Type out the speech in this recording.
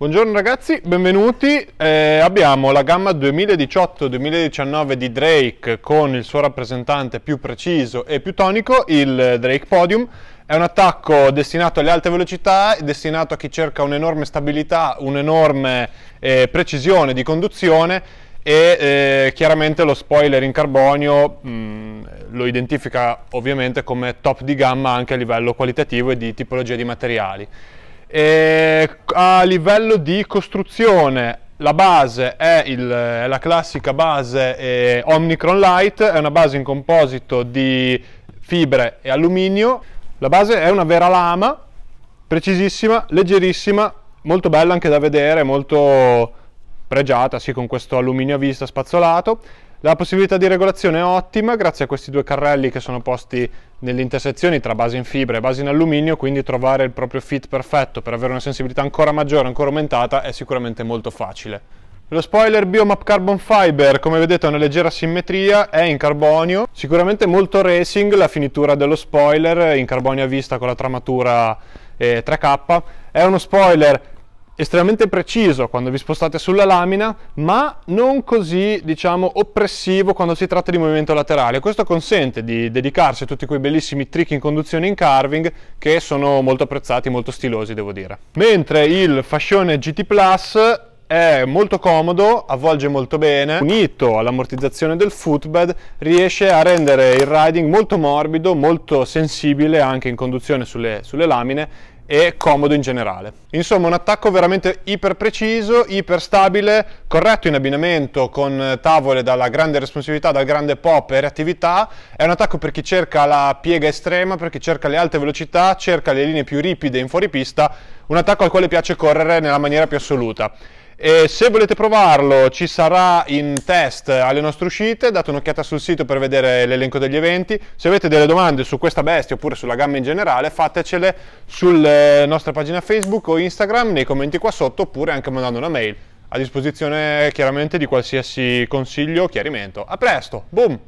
Buongiorno ragazzi, benvenuti. Eh, abbiamo la gamma 2018-2019 di Drake con il suo rappresentante più preciso e più tonico, il Drake Podium. È un attacco destinato alle alte velocità, destinato a chi cerca un'enorme stabilità, un'enorme eh, precisione di conduzione e eh, chiaramente lo spoiler in carbonio mh, mm, lo identifica ovviamente come top di gamma anche a livello qualitativo e di tipologia di materiali. E a livello di costruzione, la base è, il, è la classica base eh, Omnicron Light, è una base in composito di fibre e alluminio. La base è una vera lama, precisissima, leggerissima, molto bella anche da vedere, molto pregiata, sì, con questo alluminio a vista spazzolato. La possibilità di regolazione è ottima grazie a questi due carrelli che sono posti nelle intersezioni tra base in fibra e base in alluminio, quindi trovare il proprio fit perfetto per avere una sensibilità ancora maggiore, ancora aumentata, è sicuramente molto facile. Lo spoiler Biomap Carbon Fiber, come vedete ha una leggera simmetria, è in carbonio, sicuramente molto racing la finitura dello spoiler, in carbonio a vista con la tramatura eh, 3K, è uno spoiler estremamente preciso quando vi spostate sulla lamina, ma non così, diciamo, oppressivo quando si tratta di movimento laterale. Questo consente di dedicarsi a tutti quei bellissimi trick in conduzione in carving che sono molto apprezzati, molto stilosi, devo dire. Mentre il fascione GT Plus è molto comodo, avvolge molto bene, unito all'ammortizzazione del footbed riesce a rendere il riding molto morbido, molto sensibile anche in conduzione sulle, sulle lamine e comodo in generale. Insomma un attacco veramente iper preciso, iper stabile, corretto in abbinamento con tavole dalla grande responsabilità, dal grande pop e reattività, è un attacco per chi cerca la piega estrema, per chi cerca le alte velocità, cerca le linee più ripide in fuoripista, un attacco al quale piace correre nella maniera più assoluta. E se volete provarlo ci sarà in test alle nostre uscite, date un'occhiata sul sito per vedere l'elenco degli eventi, se avete delle domande su questa bestia oppure sulla gamma in generale fatecele sulla eh, nostra pagina Facebook o Instagram, nei commenti qua sotto oppure anche mandando una mail, a disposizione chiaramente di qualsiasi consiglio o chiarimento. A presto, boom!